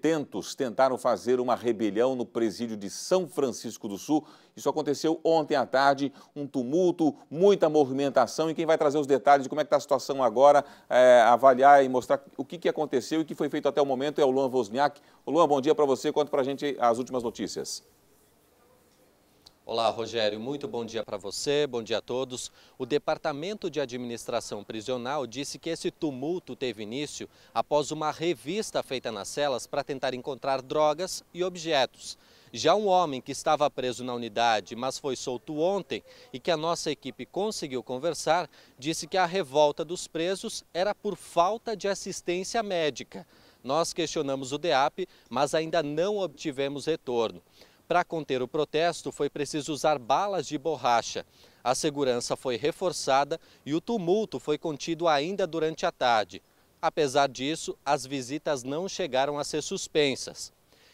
detentos tentaram fazer uma rebelião no presídio de São Francisco do Sul. Isso aconteceu ontem à tarde, um tumulto, muita movimentação. E quem vai trazer os detalhes de como é que está a situação agora, é, avaliar e mostrar o que, que aconteceu e o que foi feito até o momento é o Luan Wozniak. Luan, bom dia para você. Conta para a gente as últimas notícias. Olá, Rogério. Muito bom dia para você, bom dia a todos. O Departamento de Administração Prisional disse que esse tumulto teve início após uma revista feita nas celas para tentar encontrar drogas e objetos. Já um homem que estava preso na unidade, mas foi solto ontem e que a nossa equipe conseguiu conversar, disse que a revolta dos presos era por falta de assistência médica. Nós questionamos o DEAP, mas ainda não obtivemos retorno. Para conter o protesto, foi preciso usar balas de borracha. A segurança foi reforçada e o tumulto foi contido ainda durante a tarde. Apesar disso, as visitas não chegaram a ser suspensas.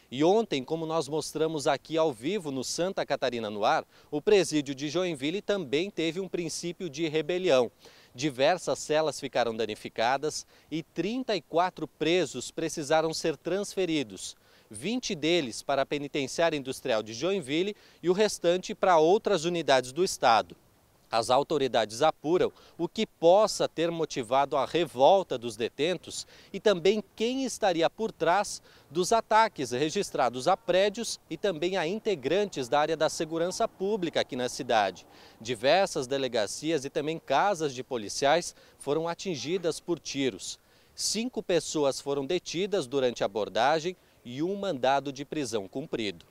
E ontem, como nós mostramos aqui ao vivo no Santa Catarina no Ar, o presídio de Joinville também teve um princípio de rebelião. Diversas celas ficaram danificadas e 34 presos precisaram ser transferidos. 20 deles para a Penitenciária Industrial de Joinville e o restante para outras unidades do estado. As autoridades apuram o que possa ter motivado a revolta dos detentos e também quem estaria por trás dos ataques registrados a prédios e também a integrantes da área da segurança pública aqui na cidade. Diversas delegacias e também casas de policiais foram atingidas por tiros. Cinco pessoas foram detidas durante a abordagem e um mandado de prisão cumprido.